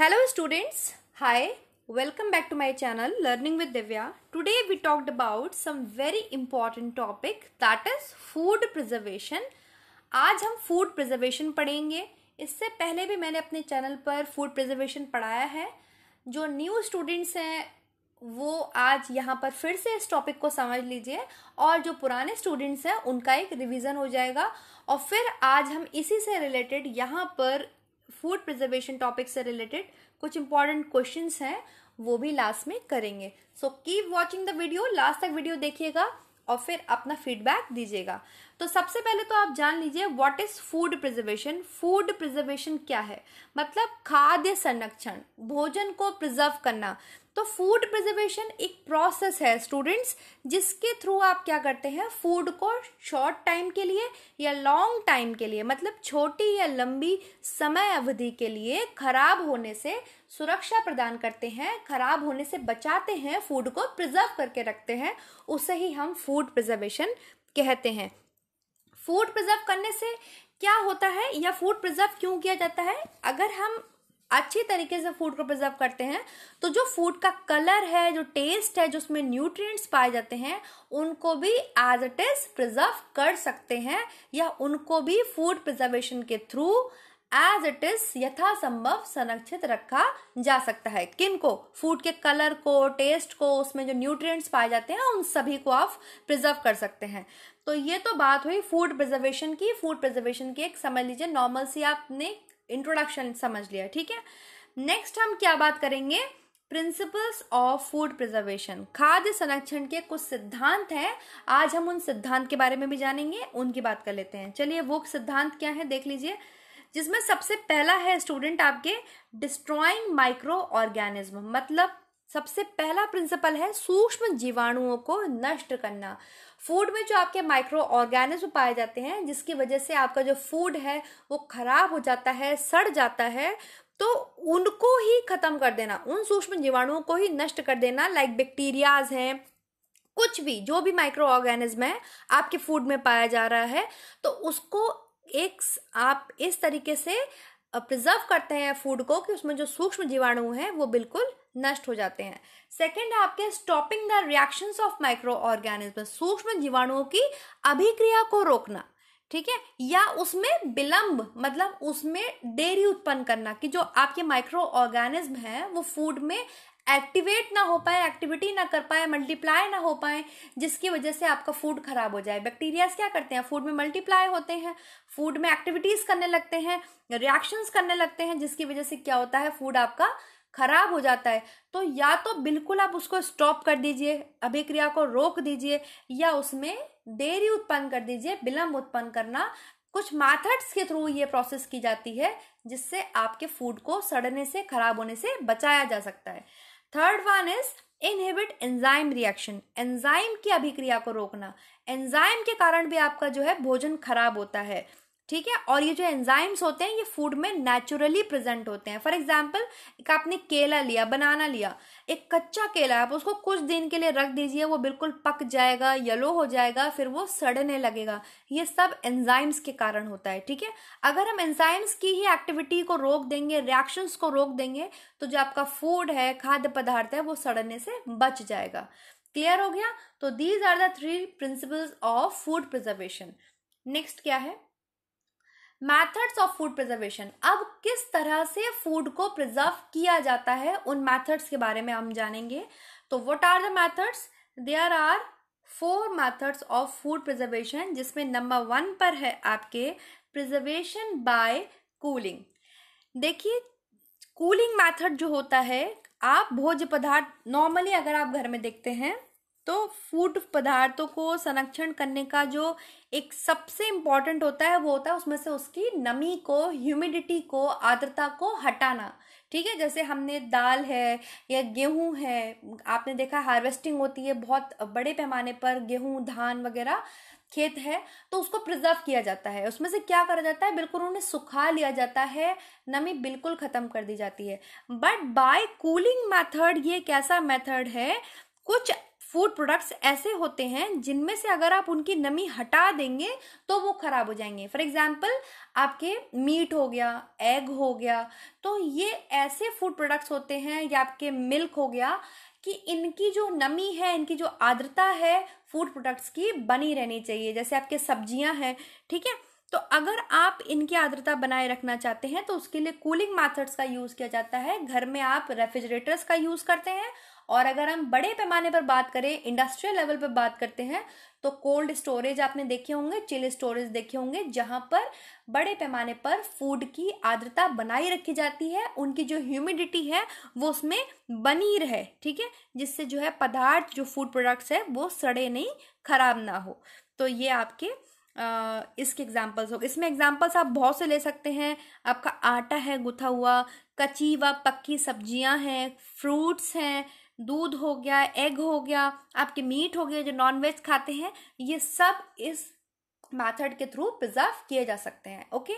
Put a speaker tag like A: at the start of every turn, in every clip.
A: hello students hi welcome back to my channel learning with divya today we talked about some very important topic that is food preservation आज हम food preservation पढ़ेंगे इससे पहले भी मैंने अपने channel पर food preservation पढ़ाया है जो न्यू स्टूडेंट्स हैं वो आज यहाँ पर फिर से इस टॉपिक को समझ लीजिए और जो पुराने स्टूडेंट्स हैं उनका एक रिवीजन हो जाएगा और फिर आज हम इसी से रिलेटेड यहाँ पर फूड प्रिजर्वेशन टॉपिक से रिलेटेड कुछ इंपॉर्टेंट क्वेश्चन हैं वो भी लास्ट में करेंगे so keep watching the video last तक वीडियो देखिएगा और फिर अपना फीडबैक दीजिएगा तो सबसे पहले तो आप जान लीजिए what is food preservation food preservation क्या है मतलब खाद्य संरक्षण भोजन को प्रिजर्व करना तो फूड प्रिजर्वेशन एक प्रोसेस है स्टूडेंट्स जिसके थ्रू आप क्या करते हैं फूड को शॉर्ट टाइम के लिए या लॉन्ग टाइम के लिए मतलब छोटी या लंबी समय अवधि के लिए खराब होने से सुरक्षा प्रदान करते हैं खराब होने से बचाते हैं फूड को प्रिजर्व करके रखते हैं उसे ही हम फूड प्रिजर्वेशन कहते हैं फूड प्रिजर्व करने से क्या होता है या फूड प्रिजर्व क्यों किया जाता है अगर हम अच्छी तरीके से फूड को प्रिजर्व करते हैं तो जो फूड का कलर है जो टेस्ट है जो उसमें न्यूट्रिएंट्स पाए जाते हैं उनको भी एज इट इज प्रिजर्व कर सकते हैं या उनको भी फूड प्रिजर्वेशन के थ्रू एज इट इज यथासंभव संरक्षित रखा जा सकता है किन को फूड के कलर को टेस्ट को उसमें जो न्यूट्रिएंट्स पाए जाते हैं उन सभी को आप प्रिजर्व कर सकते हैं तो ये तो बात हुई फूड प्रिजर्वेशन की फूड प्रिजर्वेशन की एक समझ लीजिए नॉर्मल सी आपने इंट्रोडक्शन समझ लिया ठीक है नेक्स्ट हम क्या बात करेंगे प्रिंसिपल्स ऑफ फूड प्रिजर्वेशन खाद्य संरक्षण के कुछ सिद्धांत हैं आज हम उन सिद्धांत के बारे में भी जानेंगे उनकी बात कर लेते हैं चलिए वो सिद्धांत क्या है देख लीजिए जिसमें सबसे पहला है स्टूडेंट आपके डिस्ट्रॉइंग माइक्रो ऑर्गेनिज्म मतलब सबसे पहला प्रिंसिपल है सूक्ष्म जीवाणुओं को नष्ट करना फूड में जो आपके माइक्रो ऑर्गेनिज्म पाए जाते हैं जिसकी वजह से आपका जो फूड है वो खराब हो जाता है सड़ जाता है तो उनको ही ख़त्म कर देना उन सूक्ष्म जीवाणुओं को ही नष्ट कर देना लाइक बैक्टीरियाज हैं कुछ भी जो भी माइक्रो ऑर्गेनिज्म है आपके फूड में पाया जा रहा है तो उसको एक आप इस तरीके से प्रिजर्व करते हैं फूड को कि उसमें जो सूक्ष्म जीवाणु हैं वो बिल्कुल नष्ट हो जाते हैं सेकेंड है आपके stopping the reactions of microorganism सूक्ष्म जीवाणुओं की अभिक्रिया को रोकना ठीक है या उसमें विलंब मतलब उसमें देरी उत्पन्न करना कि जो आपके माइक्रो ऑर्गेनिज्म हैं वो फूड में एक्टिवेट ना हो पाए एक्टिविटी ना कर पाए मल्टीप्लाई ना हो पाए जिसकी वजह से आपका फूड खराब हो जाए बैक्टीरियाज क्या करते हैं फूड में मल्टीप्लाई होते हैं फूड में एक्टिविटीज करने लगते हैं रिएक्शंस करने लगते हैं जिसकी वजह से क्या होता है फूड आपका खराब हो जाता है तो या तो बिल्कुल आप उसको स्टॉप कर दीजिए अभिक्रिया को रोक दीजिए या उसमें देरी उत्पन्न कर दीजिए विलंब उत्पन्न करना कुछ मैथड्स के थ्रू ये प्रोसेस की जाती है जिससे आपके फूड को सड़ने से खराब होने से बचाया जा सकता है third one is inhibit enzyme reaction enzyme की अभिक्रिया को रोकना एंजाइम के कारण भी आपका जो है भोजन खराब होता है ठीक है और ये जो एंजाइम्स होते हैं ये फूड में नेचुरली प्रेजेंट होते हैं फॉर एग्जाम्पल एक आपने केला लिया बनाना लिया एक कच्चा केला आप उसको कुछ दिन के लिए रख दीजिए वो बिल्कुल पक जाएगा येलो हो जाएगा फिर वो सड़ने लगेगा ये सब एंजाइम्स के कारण होता है ठीक है अगर हम एंजाइम्स की ही एक्टिविटी को रोक देंगे रिएक्शंस को रोक देंगे तो जो आपका फूड है खाद्य पदार्थ है वो सड़ने से बच जाएगा क्लियर हो गया तो these are the three principles of food preservation next क्या है मैथड्स ऑफ फूड प्रिजर्वेशन अब किस तरह से फूड को प्रिजर्व किया जाता है उन मैथड्स के बारे में हम जानेंगे तो what are the methods there are four methods of food preservation जिसमें नंबर वन पर है आपके प्रिजर्वेशन बाय कूलिंग देखिए कूलिंग मैथड जो होता है आप भोज्य पदार्थ नॉर्मली अगर आप घर में देखते हैं तो फूड पदार्थों को संरक्षण करने का जो एक सबसे इम्पॉर्टेंट होता है वो होता है उसमें से उसकी नमी को ह्यूमिडिटी को आर्द्रता को हटाना ठीक है जैसे हमने दाल है या गेहूं है आपने देखा हार्वेस्टिंग होती है बहुत बड़े पैमाने पर गेहूं धान वगैरह खेत है तो उसको प्रिजर्व किया जाता है उसमें से क्या करा जाता है बिल्कुल उन्हें सुखा लिया जाता है नमी बिल्कुल ख़त्म कर दी जाती है बट बाय कूलिंग मेथड ये एक ऐसा मेथड है कुछ फूड प्रोडक्ट्स ऐसे होते हैं जिनमें से अगर आप उनकी नमी हटा देंगे तो वो ख़राब हो जाएंगे फॉर एग्ज़ाम्पल आपके मीट हो गया एग हो गया तो ये ऐसे फूड प्रोडक्ट्स होते हैं या आपके मिल्क हो गया कि इनकी जो नमी है इनकी जो आर्द्रता है फूड प्रोडक्ट्स की बनी रहनी चाहिए जैसे आपके सब्जियां हैं ठीक है तो अगर आप इनकी आर्द्रता बनाए रखना चाहते हैं तो उसके लिए कूलिंग मैथड्स का यूज़ किया जाता है घर में आप रेफ्रिजरेटर्स का यूज़ करते हैं और अगर हम बड़े पैमाने पर बात करें इंडस्ट्रियल लेवल पर बात करते हैं तो कोल्ड स्टोरेज आपने देखे होंगे चिल स्टोरेज देखे होंगे जहाँ पर बड़े पैमाने पर फूड की आर्द्रता बनाई रखी जाती है उनकी जो ह्यूमिडिटी है वो उसमें बनी रहे ठीक है जिससे जो है पदार्थ जो फूड प्रोडक्ट्स है वो सड़े नहीं खराब ना हो तो ये आपके इसके एग्जाम्पल्स हो इसमें एग्जाम्पल्स आप बहुत से ले सकते हैं आपका आटा है गुथा हुआ कच्ची व पक्की सब्जियां हैं फ्रूट्स हैं दूध हो गया एग हो गया आपके मीट हो गया जो नॉनवेज खाते हैं ये सब इस मैथड के थ्रू प्रिजर्व किए जा सकते हैं okay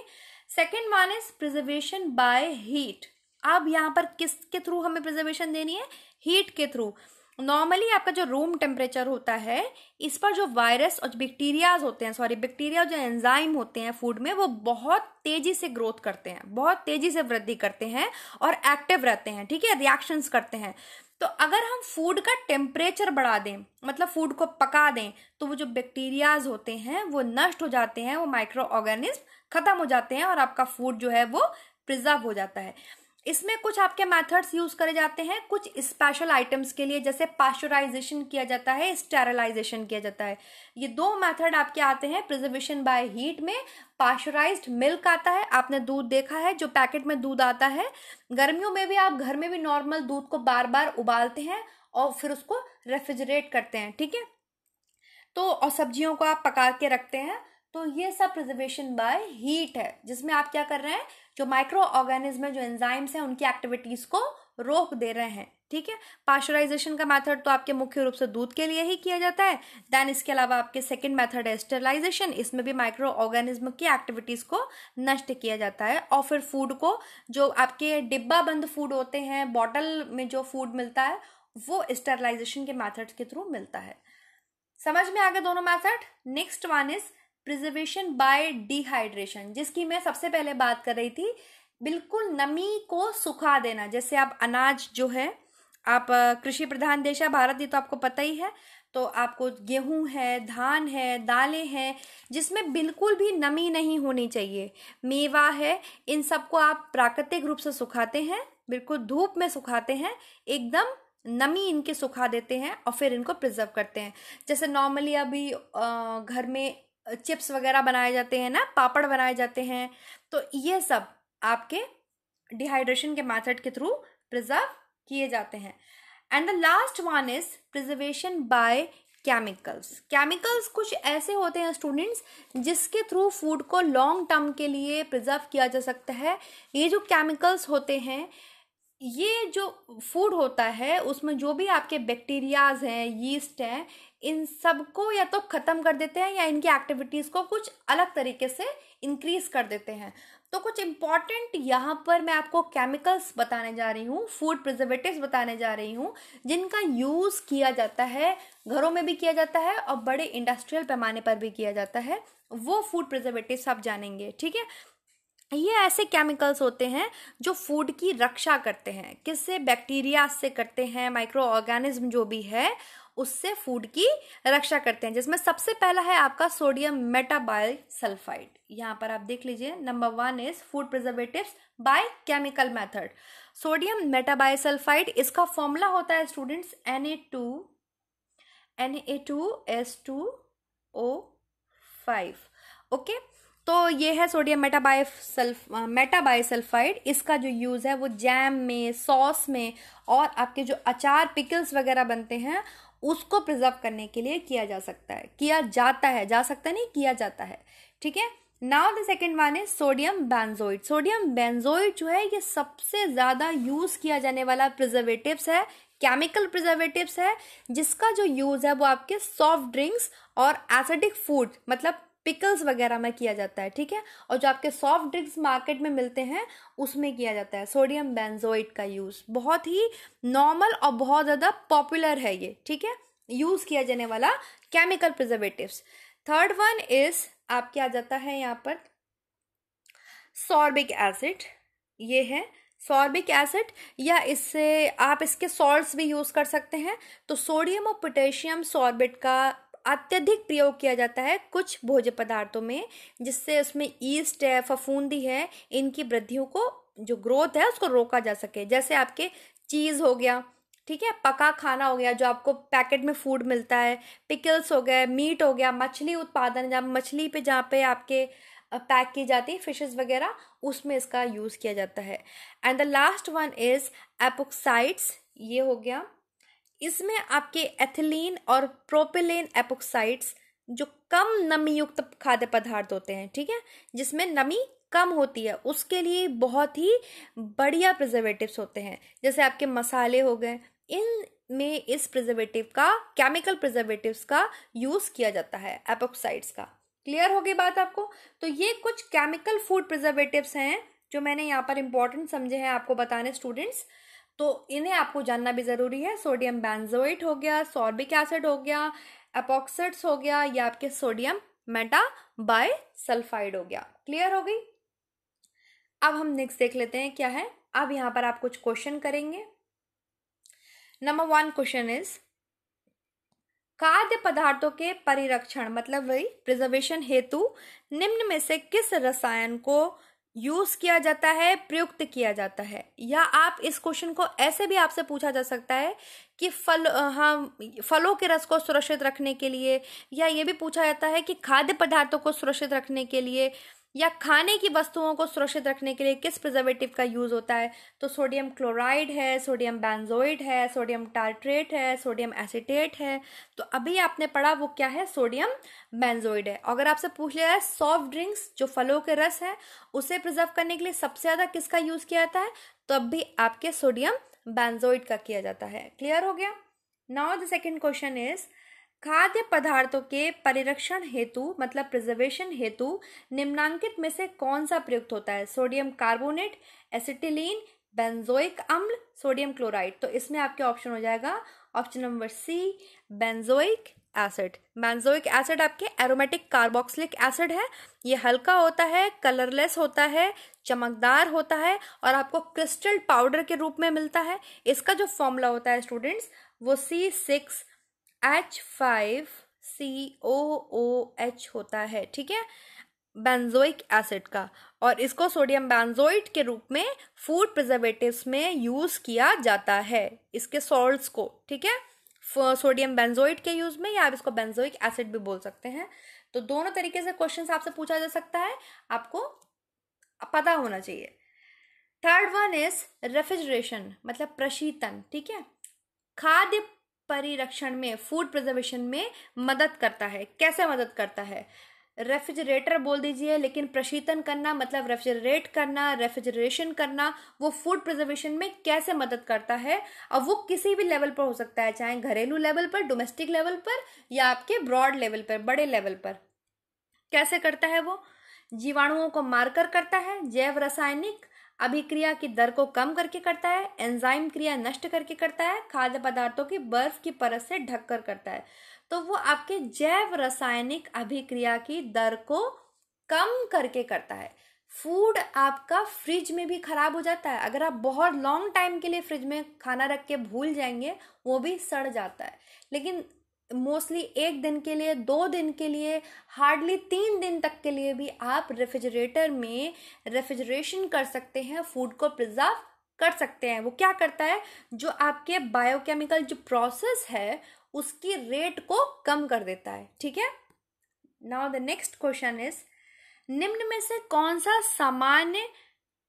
A: second one is preservation by heat अब यहाँ पर किसके थ्रू हमें प्रिजर्वेशन देनी है हीट के थ्रू नॉर्मली आपका जो रूम टेम्परेचर होता है इस पर जो वायरस और बैक्टीरियाज होते हैं सॉरी बैक्टीरिया जो एंजाइम होते हैं फूड में वो बहुत तेजी से ग्रोथ करते हैं बहुत तेजी से वृद्धि करते हैं और एक्टिव रहते हैं ठीक है रिएक्शंस करते हैं तो अगर हम फूड का टेम्परेचर बढ़ा दें मतलब फूड को पका दें तो वो जो बैक्टीरियाज होते हैं वो नष्ट हो जाते हैं वो माइक्रो ऑर्गेनिज्म खत्म हो जाते हैं और आपका फूड जो है वो प्रिजर्व हो जाता है इसमें कुछ आपके मेथड्स यूज करे जाते हैं कुछ स्पेशल आइटम्स के लिए जैसे पास्चराइजेशन किया जाता है स्टेरलाइजेशन किया जाता है ये दो मेथड आपके आते हैं प्रिजर्वेशन बाय हीट में पास्चराइज मिल्क आता है आपने दूध देखा है जो पैकेट में दूध आता है गर्मियों में भी आप घर में भी नॉर्मल दूध को बार बार उबालते हैं और फिर उसको रेफ्रिजरेट करते हैं ठीक है तो और सब्जियों को आप पका के रखते हैं तो ये सब प्रिजर्वेशन बाय हीट है जिसमें आप क्या कर रहे हैं जो माइक्रो ऑर्गेनिज्म है जो एंजाइम्स हैं उनकी एक्टिविटीज़ को रोक दे रहे हैं ठीक है पास्चराइजेशन का मेथड तो आपके मुख्य रूप से दूध के लिए ही किया जाता है देन इसके अलावा आपके सेकंड मेथड है स्टेलाइजेशन इसमें भी माइक्रो ऑर्गेनिज्म की एक्टिविटीज़ को नष्ट किया जाता है और फिर फूड को जो आपके डिब्बा बंद फूड होते हैं बॉटल में जो फूड मिलता है वो स्टेलाइजेशन के मैथड के थ्रू मिलता है समझ में आ गया दोनों method next one is preservation by dehydration जिसकी मैं सबसे पहले बात कर रही थी बिल्कुल नमी को सुखा देना जैसे आप अनाज जो है आप कृषि प्रधान देश है भारत ये तो आपको पता ही है तो आपको गेहूं है धान है दालें हैं जिसमें बिल्कुल भी नमी नहीं होनी चाहिए मेवा है इन सबको आप प्राकृतिक रूप से सुखाते हैं बिल्कुल धूप में सुखाते हैं एकदम नमी इनके सुखा देते हैं और फिर इनको प्रिजर्व करते हैं जैसे नॉर्मली अभी घर में चिप्स वगैरह बनाए जाते हैं ना पापड़ बनाए जाते हैं तो ये सब आपके डिहाइड्रेशन के मैथड के थ्रू प्रिजर्व किए जाते हैं and the last one is preservation by chemicals chemicals कुछ ऐसे होते हैं स्टूडेंट्स जिसके थ्रू फूड को लॉन्ग टर्म के लिए प्रिजर्व किया जा सकता है ये जो केमिकल्स होते हैं ये जो फूड होता है उसमें जो भी आपके बैक्टीरियाज हैं यीस्ट हैं इन सब को या तो ख़त्म कर देते हैं या इनकी एक्टिविटीज़ को कुछ अलग तरीके से इंक्रीज़ कर देते हैं तो कुछ इम्पॉर्टेंट यहाँ पर मैं आपको केमिकल्स बताने जा रही हूँ फूड प्रिजर्वेटिव बताने जा रही हूँ जिनका यूज़ किया जाता है घरों में भी किया जाता है और बड़े इंडस्ट्रियल पैमाने पर भी किया जाता है वो फूड प्रिजर्वेटिव आप जानेंगे ठीक है ये ऐसे केमिकल्स होते हैं जो फूड की रक्षा करते हैं किससे बैक्टीरिया से करते हैं माइक्रो ऑर्गेनिज्म जो भी है उससे फूड की रक्षा करते हैं जिसमें सबसे पहला है आपका सोडियम मेटाबाइल सल्फाइड यहाँ पर आप देख लीजिए number one is food preservative by chemical method sodium metabisulphite इसका फॉर्मूला होता है students N A two N A two S two O five okay तो ये है सोडियम मेटाबाइसल्फ सल्फ इसका जो यूज़ है वो जैम में सॉस में और आपके जो अचार पिकल्स वगैरह बनते हैं उसको प्रिजर्व करने के लिए किया जा सकता है किया जाता है जा सकता नहीं किया जाता है ठीक है नाउ द सेकेंड वन है सोडियम बैनजोइड सोडियम बैनजोइड जो है ये सबसे ज़्यादा यूज़ किया जाने वाला प्रिजर्वेटिवस है केमिकल प्रिजर्वेटिव्स है जिसका जो यूज़ है वो आपके सॉफ्ट ड्रिंक्स और एसिडिक फूड मतलब पिकल्स वगैरह में किया जाता है ठीक है और जो आपके सॉफ्ट ड्रिंक्स मार्केट में मिलते हैं उसमें किया जाता है सोडियम बेंजोइट का यूज़ बहुत ही नॉर्मल और बहुत ज़्यादा पॉपुलर है ये ठीक है यूज़ किया जाने वाला chemical preservatives third one is आपके आ जाता है यहाँ पर सॉर्बिक एसिड ये है सॉर्बिक एसिड या इससे आप इसके सॉल्ट्स भी यूज़ कर सकते हैं तो सोडियम और पोटेशियम सॉर्बिट का अत्यधिक प्रयोग किया जाता है कुछ भोज्य पदार्थों में जिससे उसमें ईस्ट है फफूंदी है इनकी वृद्धियों को जो ग्रोथ है उसको रोका जा सके जैसे आपके चीज़ हो गया ठीक है पका खाना हो गया जो आपको पैकेट में फूड मिलता है पिकल्स हो गए मीट हो गया मछली उत्पादन जहाँ मछली पे जहाँ पे आपके पैक की जाती है फिशेस वगैरह उसमें इसका यूज़ किया जाता है and the last one is epoxides ये हो गया इसमें आपके एथिलीन और प्रोपिलेन एपोक्साइड्स जो कम नमी युक्त खाद्य पदार्थ होते हैं ठीक है जिसमें नमी कम होती है उसके लिए बहुत ही बढ़िया प्रिजर्वेटिव्स होते हैं जैसे आपके मसाले हो गए इन में इस प्रिजर्वेटिव का केमिकल प्रिजर्वेटिव्स का यूज़ किया जाता है एपोक्साइड्स का क्लियर हो गई बात आपको तो ये कुछ केमिकल फूड प्रिजर्वेटिव्स हैं जो मैंने यहाँ पर इंपॉर्टेंट समझे हैं आपको बताने स्टूडेंट्स तो इन्हें आपको जानना भी ज़रूरी है सोडियम बैंजोइट हो गया सॉर्बिक एसिड हो गया अपॉक्सिड्स हो गया या आपके सोडियम मेटा बाय सल्फाइड हो गया क्लियर हो गई अब हम नेक्स्ट देख लेते हैं क्या है अब यहाँ पर आप कुछ क्वेश्चन करेंगे नंबर वन क्वेश्चन इज खाद्य पदार्थों के परिरक्षण मतलब वही प्रिजर्वेशन हेतु निम्न में से किस रसायन को यूज किया जाता है प्रयुक्त किया जाता है या आप इस क्वेश्चन को ऐसे भी आपसे पूछा जा सकता है कि फल हाँ फलों के रस को सुरक्षित रखने के लिए या ये भी पूछा जाता है कि खाद्य पदार्थों को सुरक्षित रखने के लिए या खाने की वस्तुओं को सुरक्षित रखने के लिए किस प्रिजर्वेटिव का यूज़ होता है तो सोडियम क्लोराइड है सोडियम बैनजोइड है सोडियम टार्ट्रेट है सोडियम एसिटेट है तो अभी आपने पढ़ा वो क्या है सोडियम बैनजोइड है अगर आपसे पूछ लिया जाए सॉफ्ट ड्रिंक्स जो फलों के रस है उसे प्रिजर्व करने के लिए सबसे ज़्यादा किसका यूज़ किया जाता है तो अब भी आपके सोडियम बैनजोइड का किया जाता है क्लियर हो गया now the second question is खाद्य पदार्थों के परिरक्षण हेतु मतलब प्रिजर्वेशन हेतु निम्नांकित में से कौन सा प्रयुक्त होता है सोडियम कार्बोनेट एसिटिलीन बेंजोइक अम्ल सोडियम क्लोराइड तो इसमें आपके ऑप्शन हो जाएगा option number C benzoic acid benzoic acid आपके एरोमेटिक कार्बोक्सिलिक एसिड है ये हल्का होता है कलरलेस होता है चमकदार होता है और आपको क्रिस्टल पाउडर के रूप में मिलता है इसका जो फॉर्मूला होता है स्टूडेंट्स वो C six H five C O O H होता है ठीक है बेंजोइक एसिड का और इसको सोडियम बेंजोइट के रूप में फूड प्रिजर्वेटिव में यूज़ किया जाता है इसके सॉल्ट को ठीक है सोडियम बेंजोइट के यूज़ में या आप इसको बेंजोइक एसिड भी बोल सकते हैं तो दोनों तरीके से क्वेश्चन आपसे पूछा जा सकता है आपको पता होना चाहिए थर्ड वन इज रेफ्रिजरेशन मतलब प्रशीतन ठीक है खाद्य परिरक्षण में फूड प्रिजर्वेशन में मदद करता है कैसे मदद करता है रेफ्रिजरेटर बोल दीजिए लेकिन प्रशीतन करना मतलब रेफ्रिजरेट करना रेफ्रिजरेशन करना वो फूड प्रिजर्वेशन में कैसे मदद करता है और वो किसी भी लेवल पर हो सकता है चाहे घरेलू लेवल पर डोमेस्टिक लेवल पर या आपके ब्रॉड लेवल पर बड़े लेवल पर कैसे करता है वो जीवाणुओं को मारकर करता है जैव रासायनिक अभिक्रिया की दर को कम करके करता है एंजाइम क्रिया नष्ट करके करता है खाद्य पदार्थों की बर्फ की परत से ढककर करता है तो वो आपके जैव रासायनिक अभिक्रिया की दर को कम करके करता है फूड आपका फ्रिज में भी खराब हो जाता है अगर आप बहुत लॉन्ग टाइम के लिए फ्रिज में खाना रख के भूल जाएंगे वो भी सड़ जाता है लेकिन मोस्टली एक दिन के लिए दो दिन के लिए हार्डली तीन दिन तक के लिए भी आप रेफ्रिजरेटर में रेफ्रिजरेशन कर सकते हैं फूड को प्रिजर्व कर सकते हैं वो क्या करता है जो आपके बायोकेमिकल जो प्रोसेस है उसकी रेट को कम कर देता है ठीक है now the next question is निम्न में से कौन सा सामान्य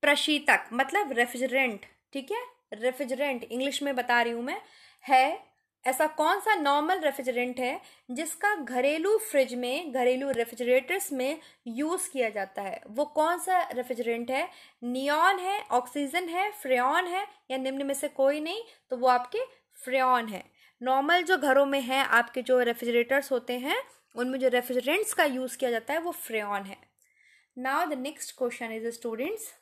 A: प्रशीतक मतलब रेफ्रिजरेंट ठीक है रेफ्रिजरेंट इंग्लिश में बता रही हूं मैं है ऐसा कौन सा नॉर्मल रेफ्रिजरेंट है जिसका घरेलू फ्रिज में घरेलू रेफ्रिजरेटर्स में यूज़ किया जाता है वो कौन सा रेफ्रिजरेंट है नियॉन है ऑक्सीजन है फ्रेन है या निम्न में से कोई नहीं तो वो आपके फ्रेन है नॉर्मल जो घरों में है आपके जो रेफ्रिजरेटर्स होते हैं उनमें जो रेफ्रिजरेंट्स का यूज़ किया जाता है वो फ्रेन है now the next question is students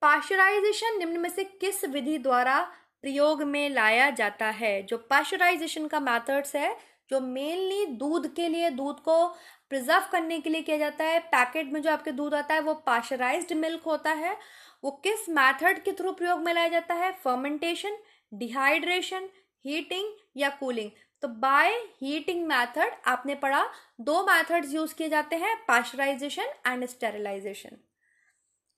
A: pasteurisation निम्न में से किस विधि द्वारा प्रयोग में लाया जाता है जो पाश्चराइजेशन का मेथड्स है जो मेनली दूध के लिए दूध को प्रिजर्व करने के लिए किया जाता है पैकेट में जो आपके दूध आता है वो पाश्चराइज मिल्क होता है वो किस मेथड के थ्रू प्रयोग में लाया जाता है फर्मेंटेशन डिहाइड्रेशन हीटिंग या कूलिंग तो बाय हीटिंग मेथड आपने पढ़ा दो मेथड्स यूज किए जाते हैं pasteurisation and sterilisation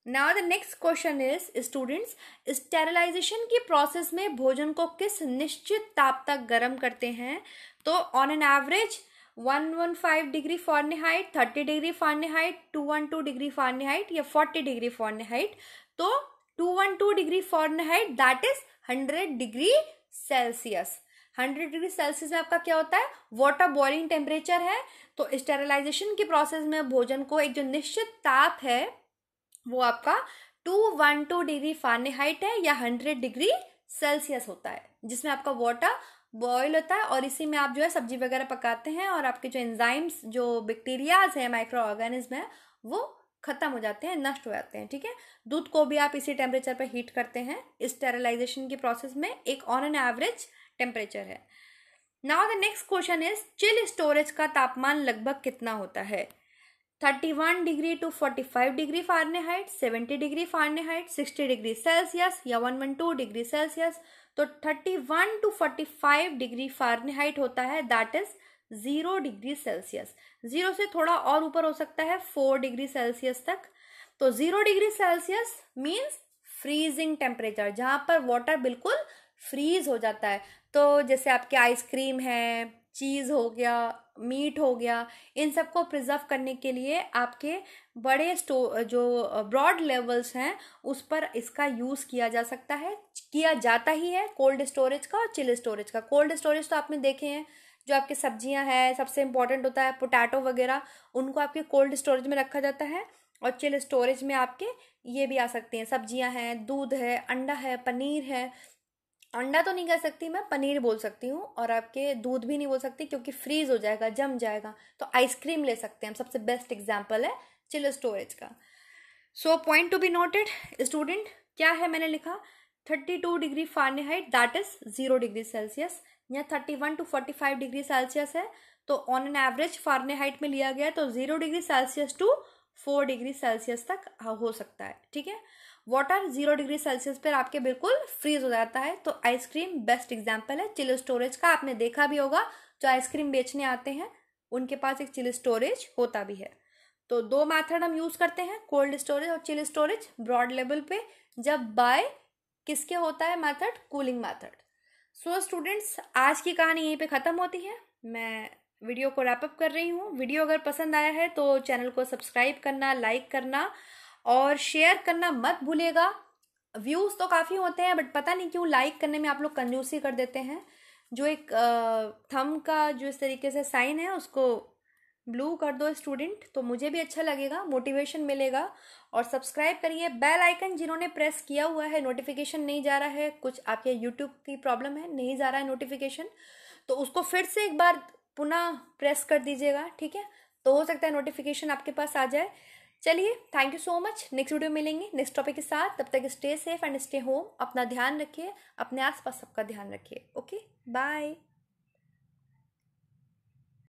A: now the next question is students sterilisation की प्रोसेस में भोजन को किस निश्चित ताप तक गर्म करते हैं तो on an average one one five degree height thirty degree height two one two degree height या फोर्टी डिग्री हाइट तो two one two degree height that is hundred degree Celsius hundred degree Celsius में आपका क्या होता है water boiling temperature है तो sterilisation की प्रोसेस में भोजन को एक जो निश्चित ताप है वो आपका two one two degree Fahrenheit है या हंड्रेड डिग्री सेल्सियस होता है जिसमें आपका वाटर बॉयल होता है और इसी में आप जो है सब्जी वगैरह पकाते हैं और आपके जो एंजाइम्स जो बैक्टीरियाज हैं माइक्रो ऑर्गेनिज्म है वो खत्म हो जाते हैं नष्ट हो जाते हैं ठीक है दूध को भी आप इसी टेम्परेचर पर हीट करते हैं स्टेरिलाइजेशन की प्रोसेस में एक ऑन एन एवरेज टेम्परेचर है now the next question is chill storage का तापमान लगभग कितना होता है thirty one degree two forty five degree height seventy degree height sixty degree Celsius या one one two degree Celsius तो thirty one to forty five degree height होता है that is zero degree Celsius zero से थोड़ा और ऊपर हो सकता है फोर डिग्री सेल्सियस तक तो zero degree Celsius means freezing temperature जहाँ पर वाटर बिल्कुल फ्रीज हो जाता है तो जैसे आपके आइसक्रीम है चीज़ हो गया मीट हो गया इन सब को प्रिजर्व करने के लिए आपके बड़े स्टो जो ब्रॉड लेवल्स हैं उस पर इसका यूज़ किया जा सकता है किया जाता ही है कोल्ड स्टोरेज का और चिल स्टोरेज का कोल्ड स्टोरेज तो आपने देखे हैं जो आपके सब्जियां हैं सबसे इम्पॉर्टेंट होता है पोटैटो वगैरह उनको आपके कोल्ड स्टोरेज में रखा जाता है और चिल स्टोरेज में आपके ये भी आ सकते हैं सब्जियां हैं दूध है अंडा है पनीर है अंडा तो नहीं कह सकती मैं पनीर बोल सकती हूँ और आपके दूध भी नहीं बोल सकती क्योंकि फ्रीज हो जाएगा जम जाएगा तो आइसक्रीम ले सकते हैं हम सबसे बेस्ट एग्जाम्पल है चिल स्टोरेज का so point to be noted student क्या है मैंने लिखा thirty two degree height that is zero degree Celsius या thirty one to forty five degree Celsius है तो ऑन एन एवरेज हाइट में लिया गया तो zero degree Celsius to four degree Celsius तक हो सकता है ठीक है वाटर जीरो डिग्री सेल्सियस पर आपके बिल्कुल फ्रीज हो जाता है तो आइसक्रीम बेस्ट एग्जाम्पल है चिल स्टोरेज का आपने देखा भी होगा जो आइसक्रीम बेचने आते हैं उनके पास एक चिल स्टोरेज होता भी है तो दो मैथड हम यूज़ करते हैं कोल्ड स्टोरेज और चिल स्टोरेज ब्रॉड लेवल पे जब बाय किसके होता है method cooling method so students आज की कहानी यहीं पे ख़त्म होती है मैं वीडियो को रैपअप कर रही हूँ वीडियो अगर पसंद आया है तो चैनल को सब्सक्राइब करना लाइक करना और शेयर करना मत भूलेगा व्यूज़ तो काफ़ी होते हैं बट पता नहीं क्यों लाइक करने में आप लोग कंजूसी कर देते हैं जो एक थम का जो इस तरीके से साइन है उसको ब्लू कर दो स्टूडेंट तो मुझे भी अच्छा लगेगा मोटिवेशन मिलेगा और सब्सक्राइब करिए बेल आइकन जिन्होंने प्रेस किया हुआ है नोटिफिकेशन नहीं जा रहा है कुछ आपके यूट्यूब की प्रॉब्लम है नहीं जा रहा है नोटिफिकेशन तो उसको फिर से एक बार पुनः प्रेस कर दीजिएगा ठीक है तो हो सकता है नोटिफिकेशन आपके पास आ जाए चलिए thank you so much next video मिलेंगे नेक्स्ट टॉपिक के साथ तब तक stay safe and stay home अपना ध्यान रखिए अपने आसपास सबका ध्यान रखिए ओके बाय